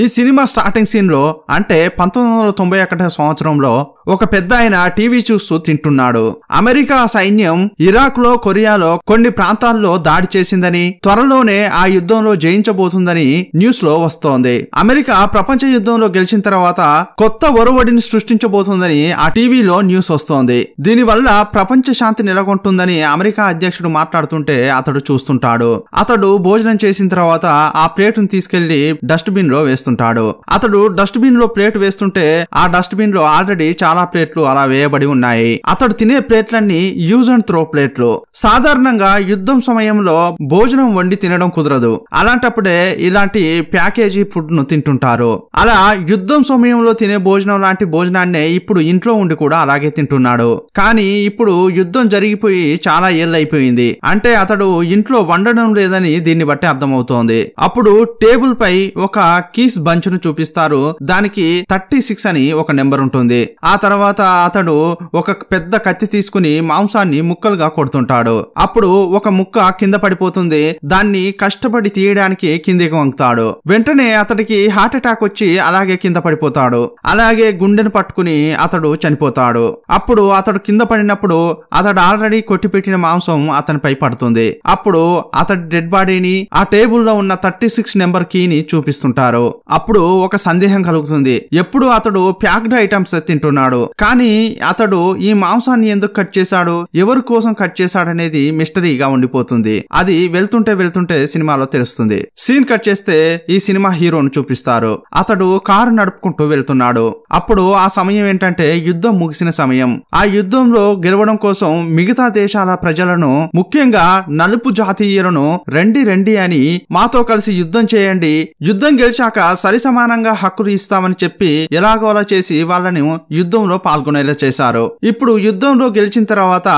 ఈ cinema starting సీన్లో అంటే పంతొమ్మిది వందల తొంభై ఒకటో సంవత్సరంలో ఒక పెద్ద ఆయన టీవీ చూస్తూ తింటున్నాడు అమెరికా సైన్యం ఇరాక్ లో కొరియాలో కొన్ని ప్రాంతాల్లో దాడి చేసిందని త్వరలోనే ఆ యుద్ధంలో జయించబోతుందని న్యూస్ లో వస్తోంది అమెరికా ప్రపంచ యుద్ధంలో గెలిచిన తర్వాత కొత్త ఒరవడిని సృష్టించబోతుందని ఆ టీవీలో న్యూస్ వస్తోంది దీనివల్ల ప్రపంచ శాంతి నెలకొంటుందని అమెరికా అధ్యక్షుడు మాట్లాడుతుంటే అతడు చూస్తుంటాడు అతడు భోజనం చేసిన తర్వాత ఆ ప్లేటును తీసుకెళ్లి డస్ట్బిన్ లో వేస్తుంటాడు అతడు డస్ట్బిన్ లో ప్లేట్ వేస్తుంటే ఆ డస్ట్బిన్ లో ఆల్రెడీ చాలా చాలా ప్లేట్లు అలా వేయబడి ఉన్నాయి అతడు తినే ప్లేట్లన్నీ యూజ్ అండ్ త్రో ప్లేట్లు సాధారణంగా యుద్ధం సమయంలో భోజనం వండి తినడం కుదరదు అలాంటప్పుడే ఇలాంటి ప్యాకేజీ ఫుడ్ ను తింటుంటారు అలా యుద్ధం సమయంలో తినే భోజనం లాంటి భోజనాన్నే ఇప్పుడు ఇంట్లో ఉండి కూడా అలాగే తింటున్నాడు కానీ ఇప్పుడు యుద్ధం జరిగిపోయి చాలా అయిపోయింది అంటే అతడు ఇంట్లో వండడం లేదని దీన్ని బట్టి అర్థమవుతోంది అప్పుడు టేబుల్ పై ఒక కీస్ బంచ్ ను చూపిస్తారు దానికి థర్టీ సిక్స్ అని ఒక నెంబర్ ఉంటుంది ఆ తర్వాత అతడు ఒక పెద్ద కత్తి తీసుకుని మాంసాన్ని ముక్కలుగా కొడుతుంటాడు అప్పుడు ఒక ముక్క కింద పడిపోతుంది దాన్ని కష్టపడి తీయడానికి కిందికి వంకుతాడు వెంటనే అతడికి హార్ట్ అటాక్ వచ్చి అలాగే కింద పడిపోతాడు అలాగే గుండెను పట్టుకుని అతడు చనిపోతాడు అప్పుడు అతడు కింద పడినప్పుడు అతడు ఆల్రెడీ కొట్టిపెట్టిన మాంసం అతనిపై పడుతుంది అప్పుడు అతడి డెడ్ బాడీని ఆ టేబుల్లో ఉన్న థర్టీ సిక్స్ నెంబర్ కీని చూపిస్తుంటారు అప్పుడు ఒక సందేహం కలుగుతుంది ఎప్పుడు అతడు ప్యాక్డ్ ఐటమ్స్ తింటున్నాడు ఉన్నాడు కానీ అతడు ఈ మాంసాన్ని ఎందుకు కట్ చేశాడు ఎవరి కోసం కట్ చేశాడనేది మిస్టరీగా ఉండిపోతుంది అది వెళ్తుంటే వెళ్తుంటే సినిమాలో తెలుస్తుంది సీన్ కట్ చేస్తే ఈ సినిమా హీరోను చూపిస్తారు అతడు కారు నడుపుకుంటూ వెళ్తున్నాడు అప్పుడు ఆ సమయం ఏంటంటే యుద్ధం ముగిసిన సమయం ఆ యుద్ధంలో గెలవడం కోసం మిగతా దేశాల ప్రజలను ముఖ్యంగా నలుపు జాతీయులను రండి రండి అని మాతో కలిసి యుద్ధం చేయండి యుద్ధం గెలిచాక సరి సమానంగా హక్కులు ఇస్తామని చెప్పి ఎలాగోలా చేసి వాళ్ళని యుద్ధం యుద్ధంలో పాల్గొనేలా చేశారు ఇప్పుడు యుద్ధంలో గెలిచిన తర్వాత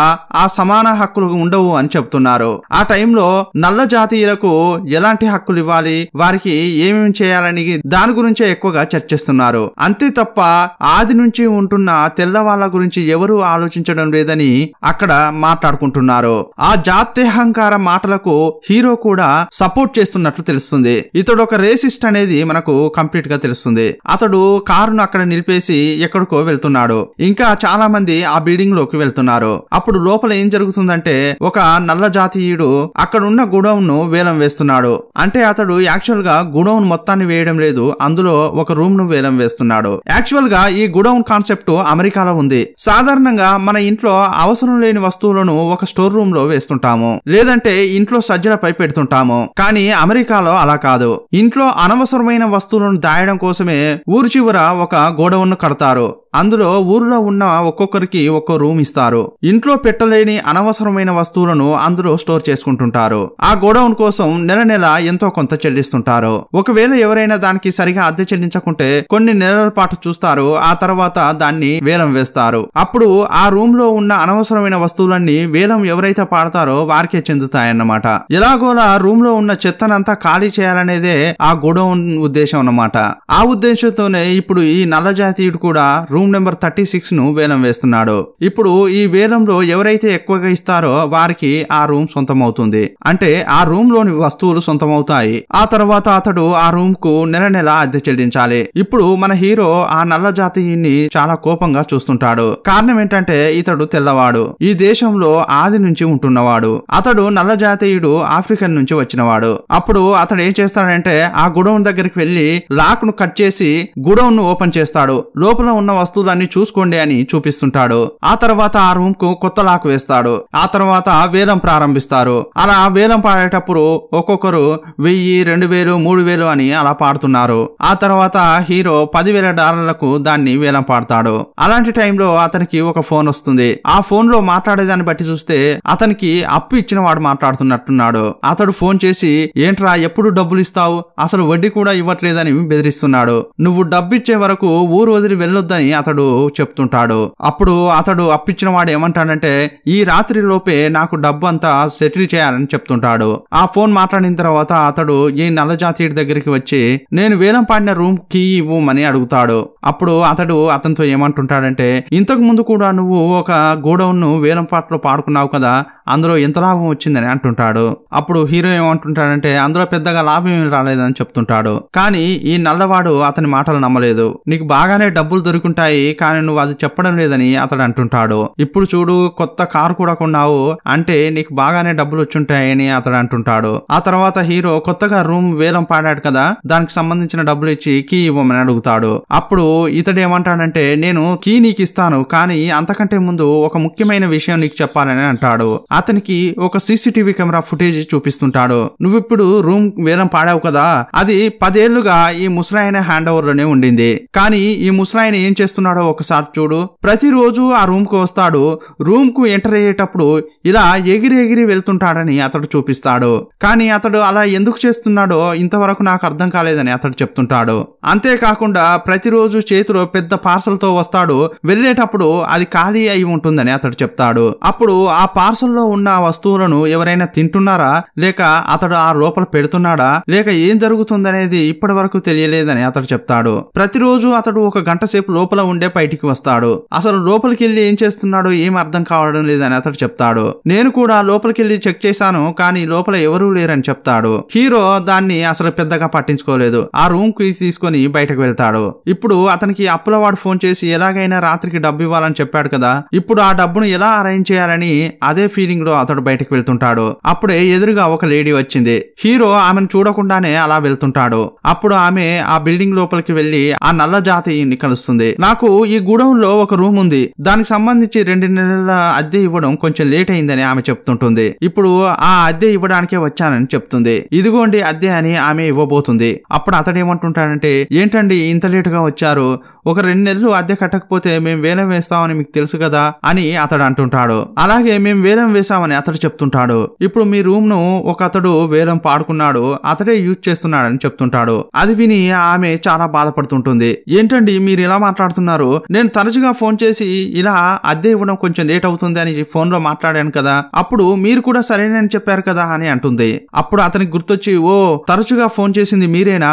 ఆ సమాన హక్కులు ఉండవు అని చెప్తున్నారు ఆ టైంలో నల్ల జాతీయులకు ఎలాంటి హక్కులు ఇవ్వాలి వారికి ఏమేమి చేయాలని దాని గురించే ఎక్కువగా చర్చిస్తున్నారు అంతే తప్ప ఆది నుంచి ఉంటున్న తెల్ల వాళ్ళ గురించి ఎవరు ఆలోచించడం లేదని అక్కడ మాట్లాడుకుంటున్నారు ఆ జాత్యహంకార మాటలకు హీరో కూడా సపోర్ట్ చేస్తున్నట్లు తెలుస్తుంది ఇతడు ఒక రేసిస్ట్ అనేది మనకు కంప్లీట్ గా తెలుస్తుంది అతడు కారును అక్కడ నిలిపేసి ఎక్కడికో వెళ్తున్నాడు వెళ్తున్నాడు ఇంకా చాలా మంది ఆ బిల్డింగ్ లోకి వెళ్తున్నారు అప్పుడు లోపల ఏం జరుగుతుందంటే ఒక నల్ల జాతీయుడు అక్కడున్న గోడౌన్ ను వేలం వేస్తున్నాడు అంటే అతడు యాక్చువల్ గా గోడౌన్ మొత్తాన్ని వేయడం లేదు అందులో ఒక రూమ్ ను వేలం వేస్తున్నాడు యాక్చువల్ గా ఈ గోడౌన్ కాన్సెప్ట్ అమెరికాలో ఉంది సాధారణంగా మన ఇంట్లో అవసరం లేని వస్తువులను ఒక స్టోర్ రూమ్ లో వేస్తుంటాము లేదంటే ఇంట్లో సజ్జలపై పెడుతుంటాము కానీ అమెరికాలో అలా కాదు ఇంట్లో అనవసరమైన వస్తువులను దాయడం కోసమే ఊరు చివర ఒక గోడౌన్ ను కడతారు అందులో ఊరిలో ఉన్న ఒక్కొక్కరికి ఒక్కో రూమ్ ఇస్తారు ఇంట్లో పెట్టలేని అనవసరమైన వస్తువులను అందులో స్టోర్ చేసుకుంటుంటారు ఆ గోడౌన్ కోసం నెల నెల ఎంతో కొంత చెల్లిస్తుంటారు ఒకవేళ ఎవరైనా దానికి సరిగా అద్దె చెల్లించకుంటే కొన్ని నెలల పాటు చూస్తారు ఆ తర్వాత దాన్ని వేలం వేస్తారు అప్పుడు ఆ రూమ్ లో ఉన్న అనవసరమైన వస్తువులన్నీ వేలం ఎవరైతే పాడతారో వారికే చెందుతాయన్నమాట ఎలాగోలా రూమ్ లో ఉన్న చెత్తనంతా ఖాళీ చేయాలనేదే ఆ గోడౌన్ ఉద్దేశం అన్నమాట ఆ ఉద్దేశంతోనే ఇప్పుడు ఈ నల్ల జాతీయుడు కూడా room room number thirty six ను వేలం వేస్తున్నాడు ఇప్పుడు ఈ వేలంలో ఎవరైతే ఎక్కువగా ఇస్తారో వారికి ఆ రూమ్ సొంతమవుతుంది అంటే ఆ రూమ్ లోని వస్తువులు సొంతమవుతాయి ఆ తర్వాత అతడు ఆ రూమ్ కు నెల నెల అద్దె చెల్లించాలి ఇప్పుడు మన హీరో ఆ నల్ల జాతీయుని చాలా కోపంగా చూస్తుంటాడు కారణం ఏంటంటే ఇతడు తెల్లవాడు ఈ దేశంలో ఆది నుంచి ఉంటున్నవాడు అతడు నల్ల జాతీయుడు ఆఫ్రికన్ నుంచి వచ్చినవాడు అప్పుడు అతడు ఏం చేస్తాడంటే ఆ గుడౌన్ దగ్గరికి వెళ్లి లాక్ ను కట్ చేసి గుడౌన్ ను ఓపెన్ చేస్తాడు లోపల ఉన్న వస్తువులన్నీ చూసుకోండి అని చూపిస్తుంటాడు ఆ తర్వాత ఆ రూమ్ కు కొత్త లాక్ వేస్తాడు ఆ తర్వాత వేలం ప్రారంభిస్తారు అలా వేలం పాడేటప్పుడు ఒక్కొక్కరు వెయ్యి రెండు వేలు మూడు వేలు అని అలా పాడుతున్నారు ఆ తర్వాత హీరో పదివేల డాలర్లకు దాన్ని వేలం పాడతాడు అలాంటి టైంలో అతనికి ఒక ఫోన్ వస్తుంది ఆ ఫోన్ లో మాట్లాడేదాన్ని బట్టి చూస్తే అతనికి అప్పు ఇచ్చిన వాడు మాట్లాడుతున్నట్టున్నాడు అతడు ఫోన్ చేసి ఏంట్రా ఎప్పుడు డబ్బులు ఇస్తావు అసలు వడ్డీ కూడా ఇవ్వట్లేదని బెదిరిస్తున్నాడు నువ్వు డబ్బు ఇచ్చే వరకు ఊరు వదిలి వెళ్ళొద్దని అతడు చెప్తుంటాడు అప్పుడు అతడు అప్పిచ్చిన వాడు ఏమంటాడంటే ఈ రాత్రి లోపే నాకు డబ్బు అంతా సెటిల్ చేయాలని చెప్తుంటాడు ఆ ఫోన్ మాట్లాడిన తర్వాత అతడు ఈ నల్లజాతీయుడి దగ్గరికి వచ్చి నేను వేలం పాడిన రూమ్ కీ ఇవ్వమని అడుగుతాడు అప్పుడు అతడు అతనితో ఏమంటుంటాడంటే ఇంతకు ముందు కూడా నువ్వు ఒక గోడౌన్ను వేలం పాటలో పాడుకున్నావు కదా అందులో ఎంత లాభం వచ్చిందని అంటుంటాడు అప్పుడు హీరో ఏమంటుంటాడంటే అందులో పెద్దగా లాభం ఏమి రాలేదని చెప్తుంటాడు కానీ ఈ నల్లవాడు అతని మాటలు నమ్మలేదు నీకు బాగానే డబ్బులు దొరుకుంటాయి కానీ నువ్వు అది చెప్పడం లేదని అతడు అంటుంటాడు ఇప్పుడు చూడు కొత్త కారు కూడా కొన్నావు అంటే నీకు బాగానే డబ్బులు వచ్చుంటాయని అతడు అంటుంటాడు ఆ తర్వాత హీరో కొత్తగా రూమ్ వేలం పాడాడు కదా దానికి సంబంధించిన డబ్బులు ఇచ్చి కీ ఇవ్వమని అడుగుతాడు అప్పుడు ఇతడు ఏమంటాడంటే నేను కీ నీకు ఇస్తాను కానీ అంతకంటే ముందు ఒక ముఖ్యమైన విషయం నీకు చెప్పాలని అంటాడు ఆ అతనికి ఒక సీసీటీవీ కెమెరా ఫుటేజ్ చూపిస్తుంటాడు నువ్విప్పుడు రూమ్ వేలం పాడావు కదా అది పదేళ్లుగా ఈ ముసలాయన హ్యాండ్ ఓవర్ లోనే ఉండింది కానీ ఈ ముసలాయన ఏం చేస్తున్నాడో ఒకసారి చూడు ప్రతిరోజు ఆ రూమ్ కు వస్తాడు రూమ్ కు ఎంటర్ అయ్యేటప్పుడు ఇలా ఎగిరి ఎగిరి వెళ్తుంటాడని అతడు చూపిస్తాడు కానీ అతడు అలా ఎందుకు చేస్తున్నాడో ఇంతవరకు నాకు అర్థం కాలేదని అతడు చెప్తుంటాడు అంతేకాకుండా ప్రతిరోజు చేతిలో పెద్ద పార్సల్తో వస్తాడు వెళ్ళేటప్పుడు అది ఖాళీ అయి ఉంటుందని అతడు చెప్తాడు అప్పుడు ఆ పార్సల్లో లోపల ఉన్న ఆ వస్తువులను ఎవరైనా తింటున్నారా లేక అతడు ఆ లోపల పెడుతున్నాడా లేక ఏం జరుగుతుందనేది ఇప్పటి వరకు తెలియలేదని అతడు చెప్తాడు ప్రతిరోజు అతడు ఒక గంట సేపు లోపల ఉండే బయటికి వస్తాడు అసలు లోపలికి వెళ్ళి ఏం చేస్తున్నాడో ఏం అర్థం కావడం లేదని అతడు చెప్తాడు నేను కూడా లోపలికి వెళ్ళి చెక్ చేశాను కానీ లోపల ఎవరూ లేరని చెప్తాడు హీరో దాన్ని అసలు పెద్దగా పట్టించుకోలేదు ఆ రూమ్ కి తీసుకొని బయటకు వెళ్తాడు ఇప్పుడు అతనికి అప్పులవాడు ఫోన్ చేసి ఎలాగైనా రాత్రికి డబ్బు ఇవ్వాలని చెప్పాడు కదా ఇప్పుడు ఆ డబ్బును ఎలా అరేంజ్ చేయాలని అదే ఫీలింగ్ ఫీలింగ్ లో అతడు బయటకు వెళ్తుంటాడు అప్పుడే ఎదురుగా ఒక లేడీ వచ్చింది హీరో ఆమెను చూడకుండానే అలా వెళ్తుంటాడు అప్పుడు ఆమె ఆ బిల్డింగ్ లోపలికి వెళ్లి ఆ నల్ల జాతిని కలుస్తుంది నాకు ఈ లో ఒక రూమ్ ఉంది దానికి సంబంధించి రెండు నెలల అద్దె ఇవ్వడం కొంచెం లేట్ అయిందని ఆమె చెప్తుంటుంది ఇప్పుడు ఆ అద్దె ఇవ్వడానికే వచ్చానని చెప్తుంది ఇదిగోండి అద్దె అని ఆమె ఇవ్వబోతుంది అప్పుడు అతడేమంటుంటాడంటే ఏంటండి ఇంత లేటుగా వచ్చారు ఒక రెండు నెలలు అద్దె కట్టకపోతే మేము వేలం వేస్తామని మీకు తెలుసు కదా అని అతడు అంటుంటాడు అలాగే మేము వేలం చేశామని అతడు చెప్తుంటాడు ఇప్పుడు మీ రూమ్ ను ఒక అతడు వేలం పాడుకున్నాడు అతడే యూజ్ చేస్తున్నాడని చెప్తుంటాడు అది విని ఆమె చాలా బాధపడుతుంటుంది ఏంటండి మీరు ఇలా మాట్లాడుతున్నారు నేను తరచుగా ఫోన్ చేసి ఇలా అద్దె ఇవ్వడం కొంచెం లేట్ అవుతుంది అని ఫోన్ లో మాట్లాడాను కదా అప్పుడు మీరు కూడా సరేనని చెప్పారు కదా అని అంటుంది అప్పుడు అతనికి గుర్తొచ్చి ఓ తరచుగా ఫోన్ చేసింది మీరేనా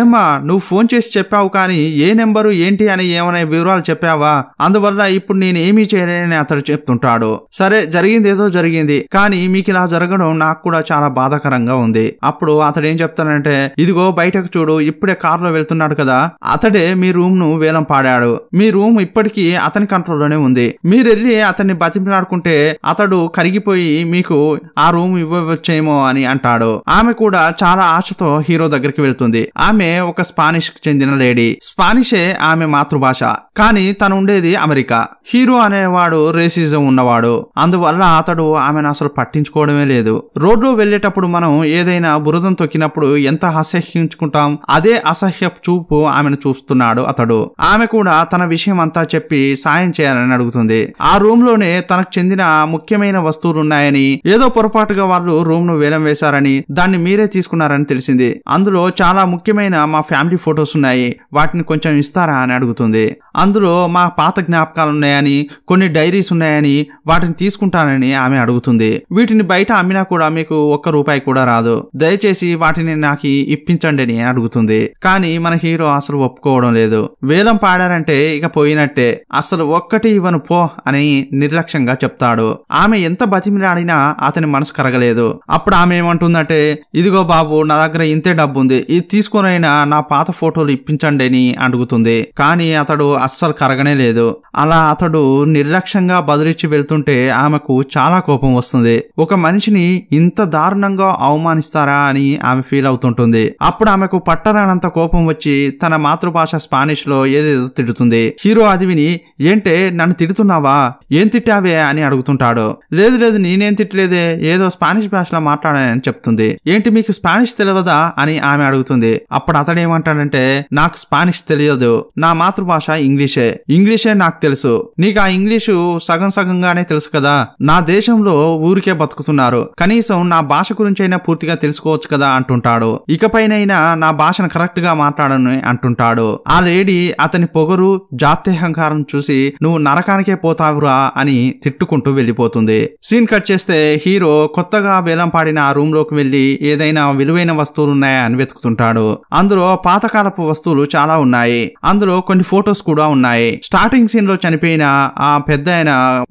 ఏమ్మా నువ్వు ఫోన్ చేసి చెప్పావు కానీ ఏ నెంబరు ఏంటి అని ఏమైనా వివరాలు చెప్పావా అందువల్ల ఇప్పుడు నేను ఏమీ చేయలేనని అతడు చెప్తుంటాడు సరే జరిగింది ఏదో జరిగింది కానీ మీకు ఇలా జరగడం నాకు కూడా చాలా బాధాకరంగా ఉంది అప్పుడు అతడు ఏం చెప్తానంటే ఇదిగో బయటకు చూడు ఇప్పుడే కారులో వెళ్తున్నాడు కదా అతడే మీ రూమ్ ను వేలం పాడాడు మీ రూమ్ ఇప్పటికీ అతని కంట్రోల్లోనే ఉంది మీరెళ్ళి అతన్ని బతిమలాడుకుంటే అతడు కరిగిపోయి మీకు ఆ రూమ్ ఇవ్వవచ్చేమో అని అంటాడు ఆమె కూడా చాలా ఆశతో హీరో దగ్గరికి వెళ్తుంది ఆమె ఆమె ఒక స్పానిష్ చెందిన లేడీ స్పానిషే ఆమె మాతృభాష కానీ తను ఉండేది అమెరికా హీరో అనేవాడు రేసిజం ఉన్నవాడు అందువల్ల అతడు ఆమెను అసలు పట్టించుకోవడమే లేదు రోడ్లో వెళ్లేటప్పుడు మనం ఏదైనా బురదం తొక్కినప్పుడు ఎంత అసహ్యించుకుంటాం అదే అసహ్య చూపు ఆమెను చూస్తున్నాడు అతడు ఆమె కూడా తన విషయం అంతా చెప్పి సాయం చేయాలని అడుగుతుంది ఆ రూమ్ లోనే తనకు చెందిన ముఖ్యమైన వస్తువులు ఉన్నాయని ఏదో పొరపాటుగా వాళ్ళు రూమ్ ను వేలం వేశారని దాన్ని మీరే తీసుకున్నారని తెలిసింది అందులో చాలా ముఖ్యమైన ముఖ్యమైన మా ఫ్యామిలీ ఫొటోస్ ఉన్నాయి వాటిని కొంచెం ఇస్తారా అని అడుగుతుంది అందులో మా పాత జ్ఞాపకాలు ఉన్నాయని కొన్ని డైరీస్ ఉన్నాయని వాటిని తీసుకుంటానని ఆమె అడుగుతుంది వీటిని బయట అమ్మినా కూడా మీకు ఒక్క రూపాయి కూడా రాదు దయచేసి వాటిని నాకు ఇప్పించండి అని అడుగుతుంది కానీ మన హీరో అసలు ఒప్పుకోవడం లేదు వేలం పాడారంటే ఇక పోయినట్టే అసలు ఒక్కటి ఇవ్వను పో అని నిర్లక్ష్యంగా చెప్తాడు ఆమె ఎంత బతిమిలాడినా అతని మనసు కరగలేదు అప్పుడు ఆమె ఏమంటుందంటే ఇదిగో బాబు నా దగ్గర ఇంతే డబ్బు ఉంది ఇది తీసుకొని ఎవరైనా నా పాత ఫోటోలు ఇప్పించండి అని అడుగుతుంది కానీ అతడు అస్సలు కరగనే లేదు అలా అతడు నిర్లక్ష్యంగా బదిలిచ్చి వెళ్తుంటే ఆమెకు చాలా కోపం వస్తుంది ఒక మనిషిని ఇంత దారుణంగా అవమానిస్తారా అని ఆమె ఫీల్ అవుతుంటుంది అప్పుడు ఆమెకు పట్టరానంత కోపం వచ్చి తన మాతృభాష స్పానిష్ లో ఏదేదో తిడుతుంది హీరో అది విని ఏంటే నన్ను తిడుతున్నావా ఏం తిట్టావే అని అడుగుతుంటాడు లేదు లేదు నేనేం తిట్టలేదే ఏదో స్పానిష్ భాషలో మాట్లాడానని చెప్తుంది ఏంటి మీకు స్పానిష్ తెలియదా అని ఆమె అడుగుతుంది అప్పుడు అతడు ఏమంటాడంటే నాకు స్పానిష్ తెలియదు నా మాతృభాష ఇంగ్లీషే ఇంగ్లీషే నాకు తెలుసు నీకు ఆ ఇంగ్లీషు సగం సగంగానే తెలుసు కదా నా దేశంలో ఊరికే బతుకుతున్నారు కనీసం నా భాష గురించి అయినా పూర్తిగా తెలుసుకోవచ్చు కదా అంటుంటాడు ఇకపైనైనా నా భాషను కరెక్ట్ గా మాట్లాడని అంటుంటాడు ఆ లేడీ అతని పొగరు జాత్యహంకారం చూసి నువ్వు నరకానికే పోతావురా అని తిట్టుకుంటూ వెళ్ళిపోతుంది సీన్ కట్ చేస్తే హీరో కొత్తగా వేలం పాడిన ఆ రూమ్ లోకి వెళ్ళి ఏదైనా విలువైన వస్తువులున్నాయా అని వెతుకుతుంటాడు అందులో పాతకాలపు వస్తువులు చాలా ఉన్నాయి అందులో కొన్ని ఫొటోస్ కూడా ఉన్నాయి స్టార్టింగ్ సీన్ లో చనిపోయిన ఆ పెద్ద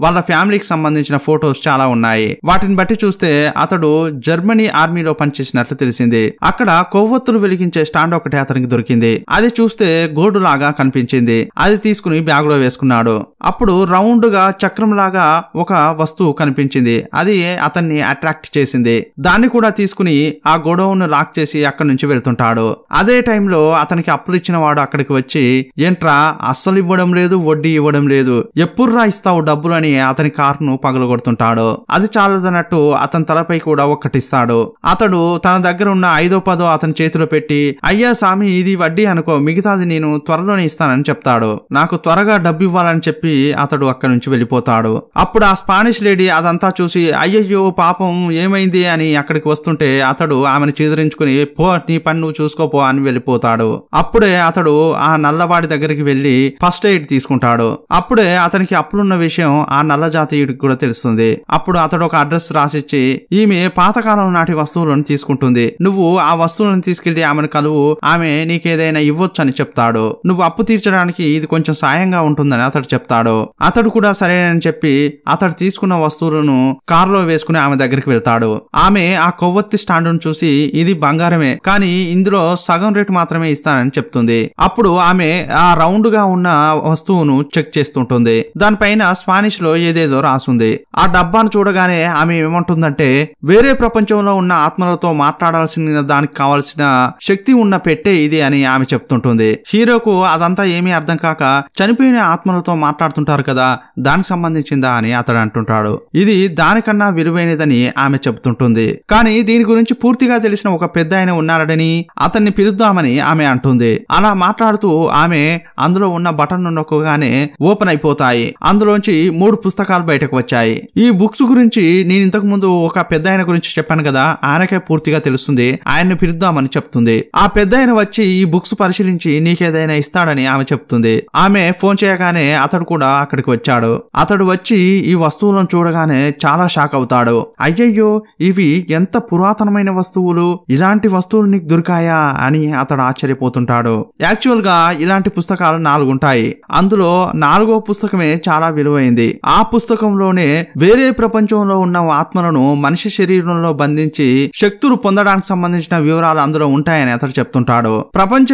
వాళ్ళ ఫ్యామిలీకి సంబంధించిన ఫొటోస్ చాలా ఉన్నాయి వాటిని బట్టి చూస్తే అతడు జర్మనీ ఆర్మీలో పనిచేసినట్లు తెలిసింది అక్కడ కొవ్వొత్తులు వెలిగించే స్టాండ్ ఒకటి అతనికి దొరికింది అది చూస్తే గోడు లాగా కనిపించింది అది తీసుకుని లో వేసుకున్నాడు అప్పుడు రౌండ్ గా చక్రం లాగా ఒక వస్తువు కనిపించింది అది అతన్ని అట్రాక్ట్ చేసింది దాన్ని కూడా తీసుకుని ఆ గోడౌన్ లాక్ చేసి అక్కడి నుంచి వెళ్తుంటాడు అదే టైంలో అతనికి అప్పులు ఇచ్చిన వాడు అక్కడికి వచ్చి ఏంట్రా అస్సలు ఇవ్వడం లేదు వడ్డీ ఇవ్వడం లేదు ఎప్పుడురా ఇస్తావు డబ్బులు అని అతని కారును పగలగొడుతుంటాడు అది చాలదన్నట్టు అతని తలపై కూడా ఒక్కటిస్తాడు అతడు తన దగ్గర ఉన్న ఐదో పదో అతని చేతిలో పెట్టి అయ్యా స్వామి ఇది వడ్డీ అనుకో మిగతాది నేను త్వరలోనే ఇస్తానని చెప్తాడు నాకు త్వరగా డబ్బు ఇవ్వాలని చెప్పి అతడు అక్కడి నుంచి వెళ్ళిపోతాడు అప్పుడు ఆ స్పానిష్ లేడీ అదంతా చూసి అయ్యయ్యో పాపం ఏమైంది అని అక్కడికి వస్తుంటే అతడు ఆమెను చేదరించుకుని పో నీ పని నువ్వు చూసుకోపో పో అని వెళ్ళిపోతాడు అప్పుడే అతడు ఆ నల్లవాడి దగ్గరికి వెళ్ళి ఫస్ట్ ఎయిడ్ తీసుకుంటాడు అప్పుడే అతనికి అప్పులున్న విషయం ఆ నల్ల జాతీయుడికి కూడా తెలుస్తుంది అప్పుడు అతడు ఒక అడ్రస్ రాసిచ్చి ఈమె పాతకాలం నాటి వస్తువులను తీసుకుంటుంది నువ్వు ఆ వస్తువులను తీసుకెళ్లి ఆమెను కలువు ఆమె నీకేదైనా ఇవ్వచ్చు అని చెప్తాడు నువ్వు అప్పు తీర్చడానికి ఇది కొంచెం సాయంగా ఉంటుందని అతడు చెప్తాడు అతడు కూడా సరే అని చెప్పి అతడు తీసుకున్న వస్తువులను కారులో వేసుకుని ఆమె దగ్గరికి వెళ్తాడు ఆమె ఆ కొవ్వొత్తి స్టాండును చూసి ఇది బంగారమే కానీ ఇందులో సగం రేటు మాత్రమే ఇస్తానని చెప్తుంది అప్పుడు ఆమె ఆ రౌండ్ గా ఉన్న వస్తువును చెక్ చేస్తుంటుంది దానిపైన స్పానిష్ లో ఏదేదో రాసుంది ఆ డబ్బాను చూడగానే ఆమె ఏమంటుందంటే వేరే ప్రపంచంలో ఉన్న ఆత్మలతో మాట్లాడాల్సిన దానికి కావాల్సిన శక్తి ఉన్న పెట్టే ఇది అని ఆమె చెప్తుంటుంది హీరోకు అదంతా ఏమీ అర్థం కాక చనిపోయిన ఆత్మలతో మాట్లాడుతుంటారు కదా దానికి సంబంధించిందా అని అతడు అంటుంటాడు ఇది దానికన్నా విలువైనదని ఆమె చెబుతుంటుంది కానీ దీని గురించి పూర్తిగా తెలిసిన ఒక పెద్ద ఆయన ఉన్నాడని అతన్ని పిలుద్దామని ఆమె అంటుంది అలా మాట్లాడుతూ ఆమె అందులో ఉన్న బటన్ నొక్కగానే ఓపెన్ అయిపోతాయి అందులోంచి మూడు పుస్తకాలు బయటకు వచ్చాయి ఈ బుక్స్ గురించి నేను ఇంతకు ముందు ఒక పెద్ద ఆయన గురించి చెప్పాను కదా ఆయనకే పూర్తిగా తెలుస్తుంది ఆయన్ని పిలుద్దామని చెప్తుంది ఆ పెద్ద వచ్చి ఈ బుక్స్ పరిశీలించి నీకేదైనా ఇస్తాడని ఆమె చెప్తుంది ఆమె ఫోన్ చేయగానే అతడు కూడా అక్కడికి వచ్చాడు అతడు వచ్చి ఈ వస్తువులను చూడగానే చాలా షాక్ అవుతాడు అయ్యయ్యో ఇవి ఎంత పురాతనమైన వస్తువులు ఇలాంటి వస్తువులు నీకు దొరికాయా అని అతడు ఆశ్చర్యపోతుంటాడు యాక్చువల్ గా ఇలాంటి పుస్తకాలు నాలుగుంటాయి అందులో నాలుగో పుస్తకమే చాలా విలువైంది ఆ పుస్తకంలోనే వేరే ప్రపంచంలో ఉన్న ఆత్మలను మనిషి శరీరంలో బంధించి శక్తులు పొందడానికి సంబంధించిన వివరాలు అందులో ఉంటాయని అతడు చెప్తుంటాడు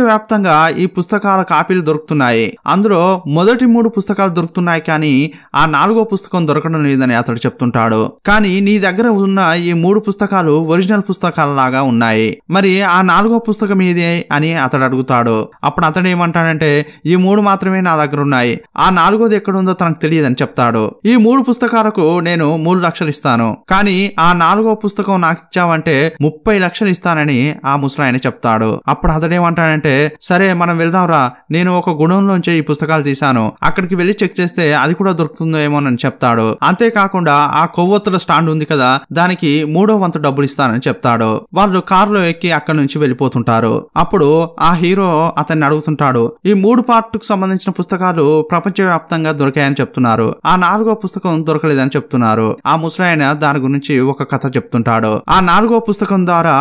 వ్యాప్తంగా ఈ పుస్తకాల కాపీలు దొరుకుతున్నాయి అందులో మొదటి మూడు పుస్తకాలు దొరుకుతున్నాయి కానీ ఆ నాలుగో పుస్తకం దొరకడం లేదని అతడు చెప్తుంటాడు కానీ నీ దగ్గర ఉన్న ఈ మూడు పుస్తకాలు ఒరిజినల్ పుస్తకాల లాగా ఉన్నాయి మరి ఆ నాలుగో పుస్తకం మీది అని అతడు అడుగుతాడు అప్పుడు అతడు ఏమంటాడంటే ఈ మూడు మాత్రమే నా దగ్గర ఉన్నాయి ఆ నాలుగోది ఎక్కడుందో తనకు తెలియదని చెప్తాడు ఈ మూడు పుస్తకాలకు నేను మూడు లక్షలు ఇస్తాను కానీ ఆ నాలుగో పుస్తకం నాకు ఇచ్చావంటే ముప్పై లక్షలు ఇస్తానని ఆ ముసలాయన చెప్తాడు అప్పుడు అతడు ఏమంటాడంటే సరే మనం వెళ్దాంరా నేను ఒక గుణంలోంచి ఈ పుస్తకాలు తీశాను అక్కడికి వెళ్ళి చెక్ చేస్తే అది కూడా దొరుకుతుందో ఏమోనని చెప్తాడు అంతేకాకుండా ఆ కొవ్వొత్తుల స్టాండ్ ఉంది కదా దానికి మూడో వంతు డబ్బులు ఇస్తానని చెప్తాడు వాళ్ళు కారులో ఎక్కి అక్కడి నుంచి వెళ్ళిపోతుంటారు ఉంటాడు అప్పుడు ఆ హీరో అతన్ని అడుగుతుంటాడు ఈ మూడు పార్ట్కు సంబంధించిన పుస్తకాలు ప్రపంచవ్యాప్తంగా దొరికాయని చెప్తున్నారు ఆ నాలుగో పుస్తకం దొరకలేదని చెప్తున్నారు ఆ ముసలాయన దాని గురించి ఒక కథ చెప్తుంటాడు ఆ నాలుగో పుస్తకం ద్వారా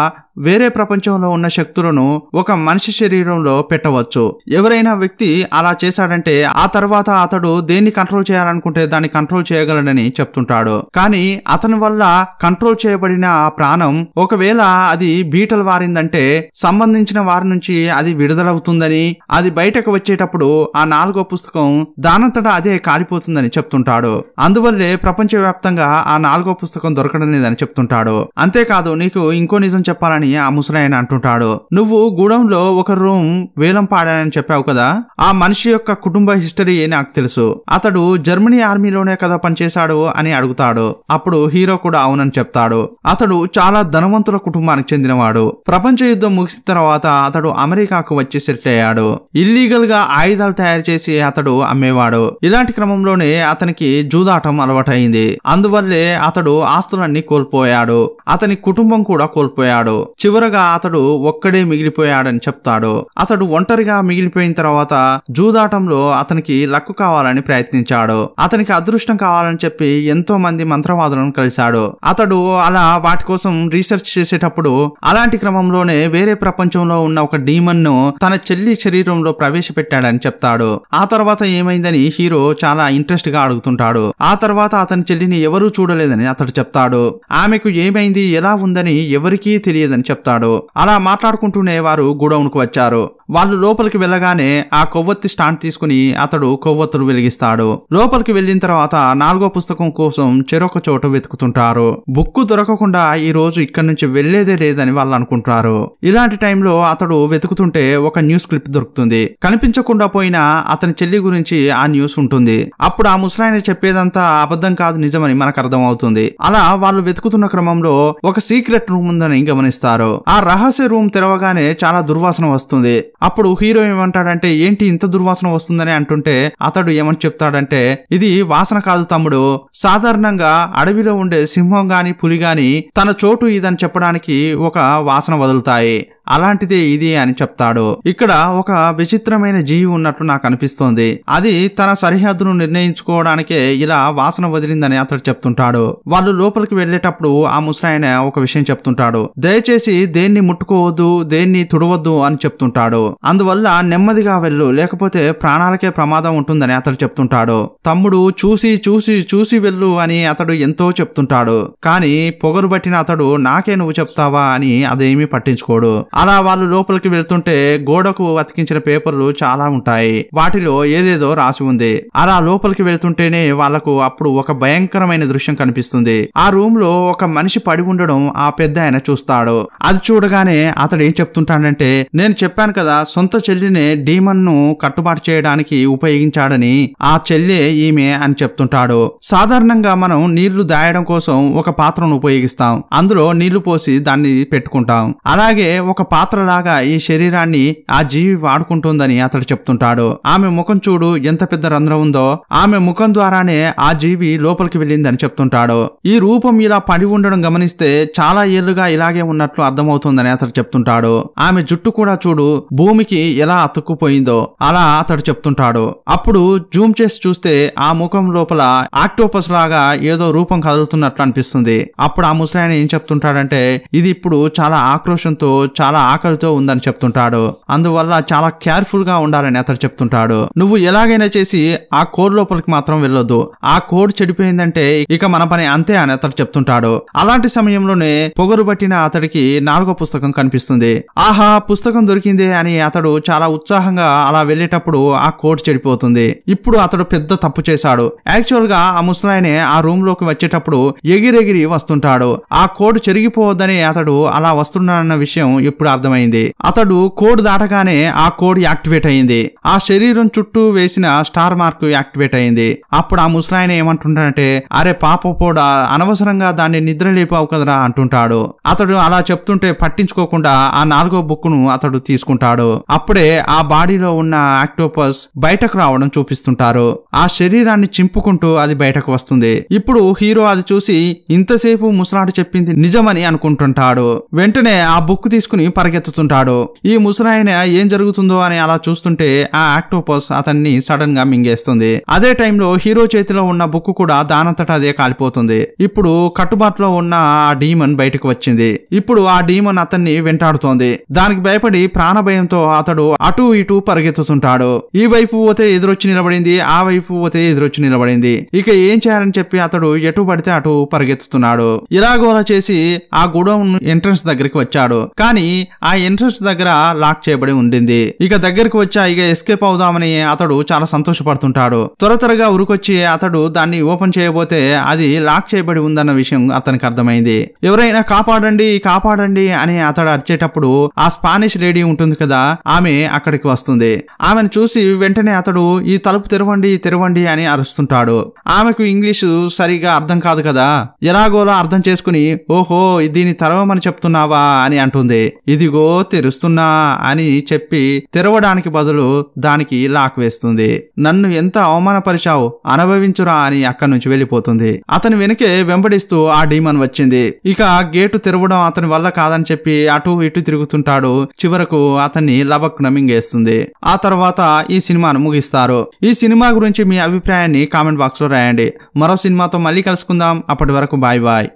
వేరే ప్రపంచంలో ఉన్న శక్తులను ఒక మనిషి శరీరంలో పెట్టవచ్చు ఎవరైనా వ్యక్తి అలా చేశాడంటే ఆ తర్వాత అతడు దేన్ని కంట్రోల్ చేయాలనుకుంటే దాన్ని కంట్రోల్ చేయగలడని చెప్తుంటాడు కానీ అతని వల్ల కంట్రోల్ చేయబడిన ఆ ప్రాణం ఒకవేళ అది బీటలు వారిందంటే సంబంధించిన వారి నుంచి అది విడుదలవుతుందని అది బయటకు వచ్చేటప్పుడు ఆ నాలుగో పుస్తకం దానంతట అదే కాలిపోతుందని చెప్తుంటాడు అందువల్లే ప్రపంచవ్యాప్తంగా ఆ నాలుగో పుస్తకం దొరకడం లేదని చెప్తుంటాడు అంతేకాదు నీకు ఇంకో నిజం చెప్పాలని అని ఆ ముసలాయన అంటుంటాడు నువ్వు గూడెంలో ఒక రూమ్ వేలం పాడానని చెప్పావు కదా ఆ మనిషి యొక్క కుటుంబ హిస్టరీ నాకు తెలుసు అతడు జర్మనీ ఆర్మీలోనే కదా పనిచేశాడు అని అడుగుతాడు అప్పుడు హీరో కూడా అవునని చెప్తాడు అతడు చాలా ధనవంతుల కుటుంబానికి చెందినవాడు ప్రపంచ యుద్ధం ముగిసిన తర్వాత అతడు అమెరికాకు వచ్చి సెటిల్ అయ్యాడు ఇల్లీగల్ గా ఆయుధాలు తయారు చేసి అతడు అమ్మేవాడు ఇలాంటి క్రమంలోనే అతనికి జూదాటం అలవాటైంది అందువల్లే అతడు ఆస్తులన్నీ కోల్పోయాడు అతని కుటుంబం కూడా కోల్పోయాడు చివరగా అతడు ఒక్కడే మిగిలిపోయాడని చెప్తాడు అతడు ఒంటరిగా మిగిలిపోయిన తర్వాత జూదాటంలో అతనికి లక్కు కావాలని ప్రయత్నించాడు అతనికి అదృష్టం కావాలని చెప్పి ఎంతో మంది మంత్రవాదులను కలిశాడు అతడు అలా వాటి కోసం రీసెర్చ్ చేసేటప్పుడు అలాంటి క్రమంలోనే వేరే ప్రపంచంలో ఉన్న ఒక డీమన్ ను తన చెల్లి శరీరంలో ప్రవేశపెట్టాడని చెప్తాడు ఆ తర్వాత ఏమైందని హీరో చాలా ఇంట్రెస్ట్ గా అడుగుతుంటాడు ఆ తర్వాత అతని చెల్లిని ఎవరూ చూడలేదని అతడు చెప్తాడు ఆమెకు ఏమైంది ఎలా ఉందని ఎవరికీ తెలియదని చెప్తాడు అలా మాట్లాడుకుంటూనే వారు గూడౌన్కు వచ్చారు వాళ్ళు లోపలికి వెళ్ళగానే ఆ కొవ్వొత్తి స్టాండ్ తీసుకుని అతడు కొవ్వొత్తులు వెలిగిస్తాడు లోపలికి వెళ్ళిన తర్వాత నాలుగో పుస్తకం కోసం చెరొక చోట వెతుకుతుంటారు బుక్కు దొరకకుండా ఈ రోజు ఇక్కడ నుంచి వెళ్లేదే లేదని వాళ్ళు అనుకుంటారు ఇలాంటి టైంలో అతడు వెతుకుతుంటే ఒక న్యూస్ క్లిప్ దొరుకుతుంది కనిపించకుండా పోయినా అతని చెల్లి గురించి ఆ న్యూస్ ఉంటుంది అప్పుడు ఆ ముసలాయన చెప్పేదంతా అబద్ధం కాదు నిజమని మనకు అర్థమవుతుంది అలా వాళ్ళు వెతుకుతున్న క్రమంలో ఒక సీక్రెట్ రూమ్ ఉందని గమనిస్తారు వెళ్తారు ఆ రహస్య రూమ్ తెరవగానే చాలా దుర్వాసన వస్తుంది అప్పుడు హీరో ఏమంటాడంటే ఏంటి ఇంత దుర్వాసన వస్తుందని అంటుంటే అతడు ఏమని చెప్తాడంటే ఇది వాసన కాదు తమ్ముడు సాధారణంగా అడవిలో ఉండే సింహం గాని పులి గాని తన చోటు ఇదని చెప్పడానికి ఒక వాసన వదులుతాయి అలాంటిదే ఇది అని చెప్తాడు ఇక్కడ ఒక విచిత్రమైన జీవి ఉన్నట్లు నాకు అనిపిస్తోంది అది తన సరిహద్దును నిర్ణయించుకోవడానికే ఇలా వాసన వదిలిందని అతడు చెప్తుంటాడు వాళ్ళు లోపలికి వెళ్ళేటప్పుడు ఆ ముసలాయన ఒక విషయం చెప్తుంటాడు దయచేసి దేన్ని ముట్టుకోవద్దు దేన్ని తుడవద్దు అని చెప్తుంటాడు అందువల్ల నెమ్మదిగా వెళ్ళు లేకపోతే ప్రాణాలకే ప్రమాదం ఉంటుందని అతడు చెప్తుంటాడు తమ్ముడు చూసి చూసి చూసి వెళ్ళు అని అతడు ఎంతో చెప్తుంటాడు కానీ పొగరు పట్టిన అతడు నాకే నువ్వు చెప్తావా అని అదేమీ పట్టించుకోడు అలా వాళ్ళు లోపలికి వెళ్తుంటే గోడకు అతికించిన పేపర్లు చాలా ఉంటాయి వాటిలో ఏదేదో రాసి ఉంది అలా లోపలికి వెళ్తుంటేనే వాళ్లకు అప్పుడు ఒక భయంకరమైన దృశ్యం కనిపిస్తుంది ఆ రూమ్ లో ఒక మనిషి పడి ఉండడం ఆ పెద్ద ఆయన చూస్తాడు అది చూడగానే అతడు ఏం చెప్తుంటాడంటే నేను చెప్పాను కదా సొంత చెల్లినే డీమన్ ను కట్టుబాటు చేయడానికి ఉపయోగించాడని ఆ చెల్లె ఈమె అని చెప్తుంటాడు సాధారణంగా మనం నీళ్లు దాయడం కోసం ఒక పాత్రను ఉపయోగిస్తాం అందులో నీళ్లు పోసి దాన్ని పెట్టుకుంటాం అలాగే ఒక ఒక పాత్రలాగా ఈ శరీరాన్ని ఆ జీవి వాడుకుంటుందని అతడు చెప్తుంటాడు ఆమె ముఖం చూడు ఎంత పెద్ద రంధ్రం ఉందో ఆమె ముఖం ద్వారానే ఆ జీవి లోపలికి వెళ్ళిందని చెప్తుంటాడు ఈ రూపం ఇలా పడి ఉండడం గమనిస్తే చాలా ఏళ్లుగా ఇలాగే ఉన్నట్లు అర్థమవుతుందని అతడు చెప్తుంటాడు ఆమె జుట్టు కూడా చూడు భూమికి ఎలా అతుక్కుపోయిందో అలా అతడు చెప్తుంటాడు అప్పుడు జూమ్ చేసి చూస్తే ఆ ముఖం లోపల ఆక్టోపస్ లాగా ఏదో రూపం కదులుతున్నట్లు అనిపిస్తుంది అప్పుడు ఆ ముసలాయన ఏం చెప్తుంటాడంటే ఇది ఇప్పుడు చాలా ఆక్రోషంతో చాలా చాలా ఆకలితో ఉందని చెప్తుంటాడు అందువల్ల చాలా కేర్ఫుల్ గా ఉండాలని అతడు చెప్తుంటాడు నువ్వు ఎలాగైనా చేసి ఆ కోడ్ లోపలికి మాత్రం వెళ్ళొద్దు ఆ కోడ్ చెడిపోయిందంటే ఇక మన పని అంతే అని అతడు చెప్తుంటాడు అలాంటి సమయంలోనే పొగరు పట్టిన అతడికి నాలుగో పుస్తకం కనిపిస్తుంది ఆహా పుస్తకం దొరికింది అని అతడు చాలా ఉత్సాహంగా అలా వెళ్ళేటప్పుడు ఆ కోడ్ చెడిపోతుంది ఇప్పుడు అతడు పెద్ద తప్పు చేశాడు యాక్చువల్ గా ఆ ముసలాయనే ఆ రూమ్ లోకి వచ్చేటప్పుడు ఎగిరెగిరి వస్తుంటాడు ఆ కోడ్ చెరిగిపోవద్దని అతడు అలా వస్తున్నాడన్న విషయం ఇప్పుడు అర్థమైంది అతడు కోడ్ దాటగానే ఆ కోడ్ యాక్టివేట్ అయింది ఆ శరీరం చుట్టూ వేసిన స్టార్ మార్క్ యాక్టివేట్ అయింది అప్పుడు ఆ ముసలాయన ఏమంటుంటాడంటే అరే పాప పోడా అనవసరంగా దాన్ని నిద్ర లేపావు కదరా అంటుంటాడు అతడు అలా చెప్తుంటే పట్టించుకోకుండా ఆ నాలుగో బుక్ ను అతడు తీసుకుంటాడు అప్పుడే ఆ బాడీలో ఉన్న ఆక్టోపస్ బయటకు రావడం చూపిస్తుంటారు ఆ శరీరాన్ని చింపుకుంటూ అది బయటకు వస్తుంది ఇప్పుడు హీరో అది చూసి ఇంతసేపు ముసలాడు చెప్పింది నిజమని అనుకుంటుంటాడు వెంటనే ఆ బుక్ తీసుకుని పరిగెత్తుతుంటాడో ఈ ముసరాయన ఏం జరుగుతుందో అని అలా చూస్తుంటే ఆ ఆక్టోపస్ అతన్ని సడన్ గా మింగేస్తుంది అదే టైంలో హీరో చేతిలో ఉన్న బుక్ కూడా దానంతట అదే కాలిపోతుంది ఇప్పుడు కట్టుబాటులో ఉన్న ఆ డీమన్ బయటకు వచ్చింది ఇప్పుడు ఆ డీమన్ అతన్ని వెంటాడుతోంది దానికి భయపడి ప్రాణభయంతో అతడు అటు ఇటు పరిగెత్తుతుంటాడు ఈ వైపు పోతే ఎదురొచ్చి నిలబడింది ఆ వైపు పోతే ఎదురొచ్చి నిలబడింది ఇక ఏం చేయాలని చెప్పి అతడు ఎటు పడితే అటు పరిగెత్తుతున్నాడు ఇలా చేసి ఆ గోడౌన్ ఎంట్రన్స్ దగ్గరికి వచ్చాడు కానీ ఆ ఎంట్రన్స్ దగ్గర లాక్ చేయబడి ఉండింది ఇక దగ్గరకు వచ్చా ఇక ఎస్కేప్ అవుదామని అతడు చాలా సంతోషపడుతుంటాడు త్వర త్వరగా ఉరికొచ్చి అతడు దాన్ని ఓపెన్ చేయబోతే అది లాక్ చేయబడి ఉందన్న విషయం అతనికి అర్థమైంది ఎవరైనా కాపాడండి కాపాడండి అని అతడు అరిచేటప్పుడు ఆ స్పానిష్ లేడీ ఉంటుంది కదా ఆమె అక్కడికి వస్తుంది ఆమెను చూసి వెంటనే అతడు ఈ తలుపు తెరవండి తెరవండి అని అరుస్తుంటాడు ఆమెకు ఇంగ్లీషు సరిగా అర్థం కాదు కదా ఎలాగోలా అర్థం చేసుకుని ఓహో దీన్ని తరవమని చెప్తున్నావా అని అంటుంది ఇదిగో తెరుస్తున్నా అని చెప్పి తెరవడానికి బదులు దానికి లాక్ వేస్తుంది నన్ను ఎంత అవమానపరిచావు అనుభవించురా అని అక్కడి నుంచి వెళ్ళిపోతుంది అతని వెనుకే వెంబడిస్తూ ఆ డీమన్ వచ్చింది ఇక గేటు తెరవడం అతని వల్ల కాదని చెప్పి అటు ఇటు తిరుగుతుంటాడు చివరకు అతన్ని లబక్కున మింగేస్తుంది ఆ తర్వాత ఈ సినిమాను ముగిస్తారు ఈ సినిమా గురించి మీ అభిప్రాయాన్ని కామెంట్ బాక్స్లో రాయండి మరో సినిమాతో మళ్ళీ కలుసుకుందాం అప్పటి వరకు బాయ్ బాయ్